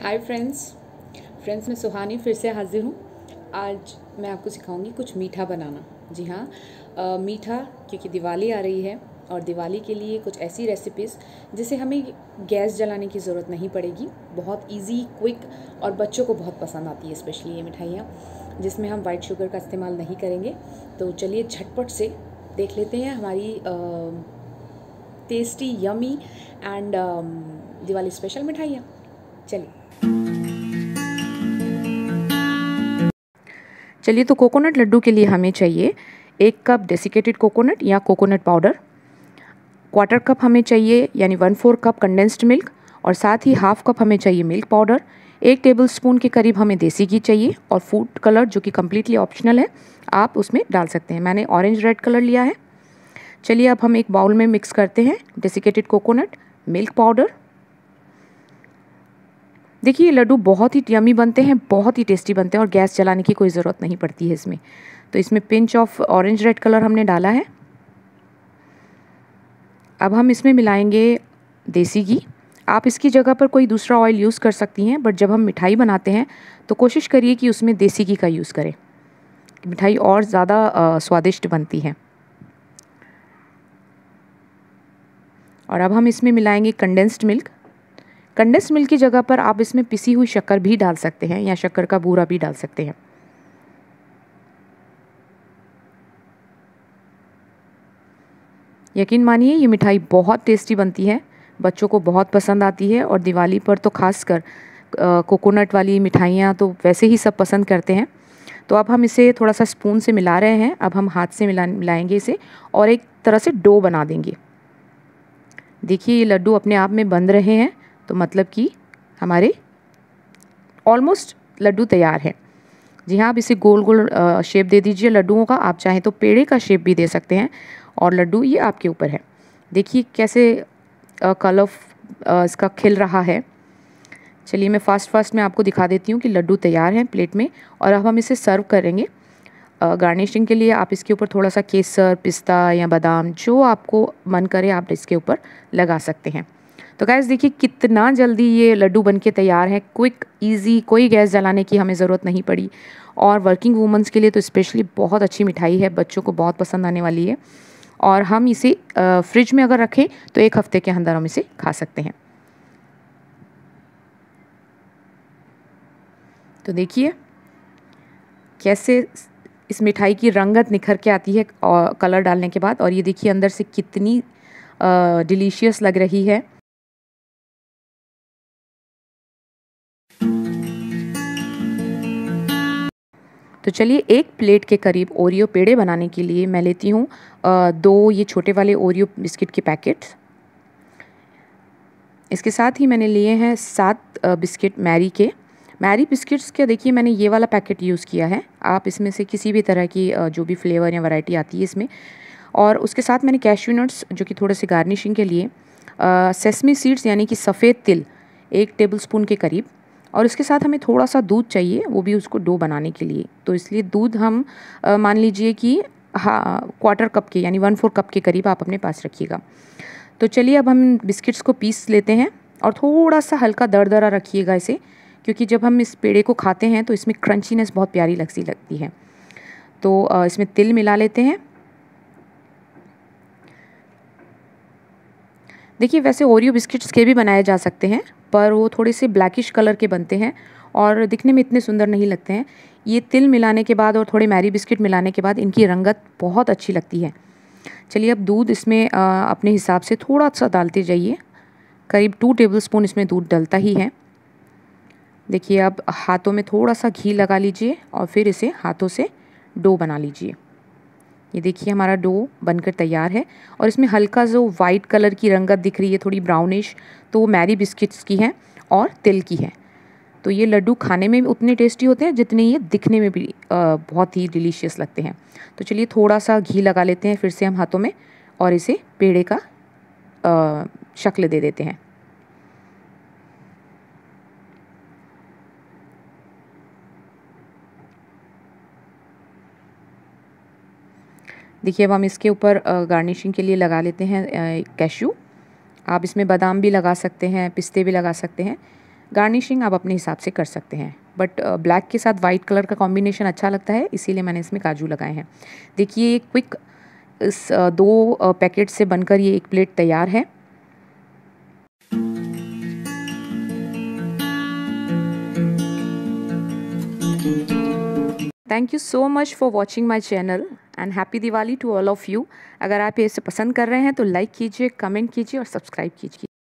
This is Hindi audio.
हाय फ्रेंड्स फ्रेंड्स मैं सुहानी फिर से हाजिर हूँ आज मैं आपको सिखाऊंगी कुछ मीठा बनाना जी हाँ मीठा क्योंकि दिवाली आ रही है और दिवाली के लिए कुछ ऐसी रेसिपीज़ जिसे हमें गैस जलाने की ज़रूरत नहीं पड़ेगी बहुत इजी क्विक और बच्चों को बहुत पसंद आती है स्पेशली ये मिठाइयाँ जिसमें हम वाइट शुगर का इस्तेमाल नहीं करेंगे तो चलिए झटपट से देख लेते हैं हमारी tasty yummy and Diwali special मिठाइयाँ चलिए चलिए तो कोकोनट लड्डू के लिए हमें चाहिए एक कप डेसिकेटेड कोकोनट या कोकोनट पाउडर क्वार्टर कप हमें चाहिए यानी one four cup condensed milk और साथ ही हाफ कप हमें चाहिए मिल्क पाउडर एक टेबल स्पून के करीब हमें देसी घी चाहिए और फूड कलर जो कि कम्प्लीटली ऑप्शनल है आप उसमें डाल सकते हैं मैंने ऑरेंज रेड कलर लिया है चलिए अब हम एक बाउल में मिक्स करते हैं डेसिकेटेड कोकोनट मिल्क पाउडर देखिए लड्डू बहुत ही यमी बनते हैं बहुत ही टेस्टी बनते हैं और गैस जलाने की कोई ज़रूरत नहीं पड़ती है इसमें तो इसमें pinch of orange red colour हमने डाला है अब हम इसमें मिलाएंगे देसी घी आप इसकी जगह पर कोई दूसरा ऑयल यूज़ कर सकती हैं बट जब हम मिठाई बनाते हैं तो कोशिश करिए कि उसमें देसी घी का यूज़ करें मिठाई और ज़्यादा स्वादिष्ट बनती है और अब हम इसमें मिलाएंगे कंडेंस्ड मिल्क कंडेंस मिल्क की जगह पर आप इसमें पिसी हुई शक्कर भी डाल सकते हैं या शक्कर का बूरा भी डाल सकते हैं यकीन मानिए ये मिठाई बहुत टेस्टी बनती है बच्चों को बहुत पसंद आती है और दिवाली पर तो खासकर कोकोनट वाली मिठाइयाँ तो वैसे ही सब पसंद करते हैं तो अब हम इसे थोड़ा सा स्पून से मिला रहे हैं अब हम हाथ से मिला मिलाएंगे इसे और एक तरह से डो बना देंगे देखिए ये लड्डू अपने आप में बन रहे हैं तो मतलब कि हमारे ऑलमोस्ट लड्डू तैयार हैं जी हाँ आप इसे गोल गोल शेप दे दीजिए लड्डुओं का आप चाहें तो पेड़े का शेप भी दे सकते हैं और लड्डू ये आपके ऊपर है देखिए कैसे कलर इसका खिल रहा है चलिए मैं फ़ास्ट फास्ट में आपको दिखा देती हूँ कि लड्डू तैयार हैं प्लेट में और अब हम इसे सर्व करेंगे गार्निशिंग के लिए आप इसके ऊपर थोड़ा सा केसर पिस्ता या बादाम जो आपको मन करे आप इसके ऊपर लगा सकते हैं तो गैस देखिए कितना जल्दी ये लड्डू बन के तैयार हैं क्विक ईजी कोई गैस जलाने की हमें ज़रूरत नहीं पड़ी और वर्किंग वूमेंस के लिए तो स्पेशली बहुत अच्छी मिठाई है बच्चों को बहुत पसंद आने वाली है और हम इसे फ्रिज में अगर रखें तो एक हफ़्ते के अंदर हम इसे खा सकते हैं तो देखिए कैसे इस मिठाई की रंगत निखर के आती है और कलर डालने के बाद और ये देखिए अंदर से कितनी डिलीशियस लग रही है तो चलिए एक प्लेट के करीब ओरियो पेड़े बनाने के लिए मैं लेती हूँ दो ये छोटे वाले ओरियो बिस्किट के पैकेट इसके साथ ही मैंने लिए हैं सात बिस्किट मैरी के मैरी बिस्किट्स के देखिए मैंने ये वाला पैकेट यूज़ किया है आप इसमें से किसी भी तरह की जो भी फ्लेवर या वैरायटी आती है इसमें और उसके साथ मैंने कैश्यू नट्स जो कि थोड़े से गार्निशिंग के लिए सेसमी सीड्स यानी कि सफ़ेद तिल एक टेबल स्पून के करीब और इसके साथ हमें थोड़ा सा दूध चाहिए वो भी उसको डो बनाने के लिए तो इसलिए दूध हम आ, मान लीजिए कि हाँ क्वार्टर कप के यानी वन फोर कप के करीब आप अपने पास रखिएगा तो चलिए अब हम बिस्किट्स को पीस लेते हैं और थोड़ा सा हल्का दर दरा रखिएगा इसे क्योंकि जब हम इस पेड़े को खाते हैं तो इसमें क्रंचीनेस बहुत प्यारी लग लगती है तो इसमें तिल मिला लेते हैं देखिए वैसे ओरियो बिस्किट्स के भी बनाए जा सकते हैं पर वो थोड़े से ब्लैकिश कलर के बनते हैं और दिखने में इतने सुंदर नहीं लगते हैं ये तिल मिलाने के बाद और थोड़े मैरी बिस्किट मिलाने के बाद इनकी रंगत बहुत अच्छी लगती है चलिए अब दूध इसमें अपने हिसाब से थोड़ा सा डालते जाइए करीब टू टेबल स्पून इसमें दूध डलता ही है देखिए अब हाथों में थोड़ा सा घी लगा लीजिए और फिर इसे हाथों से डो बना लीजिए ये देखिए हमारा डो बनकर तैयार है और इसमें हल्का जो वाइट कलर की रंगत दिख रही है थोड़ी ब्राउनिश तो वो मैरी बिस्किट्स की है और तिल की है तो ये लड्डू खाने में भी उतने टेस्टी होते हैं जितने ये दिखने में भी बहुत ही डिलीशियस लगते हैं तो चलिए थोड़ा सा घी लगा लेते हैं फिर से हम हाथों में और इसे पेड़े का शक्ल दे देते हैं देखिए अब हम इसके ऊपर गार्निशिंग के लिए लगा लेते हैं कैशू आप इसमें बादाम भी लगा सकते हैं पिस्ते भी लगा सकते हैं गार्निशिंग आप अपने हिसाब से कर सकते हैं बट ब्लैक के साथ वाइट कलर का कॉम्बिनेशन अच्छा लगता है इसीलिए मैंने इसमें काजू लगाए हैं देखिए ये क्विक इस दो पैकेट से बनकर ये एक प्लेट तैयार है thank you so much for watching my channel and happy Diwali to all of you अगर आप ये इसे पसंद कर रहे हैं तो लाइक कीजिए कमेंट कीजिए और सब्सक्राइब कीजिए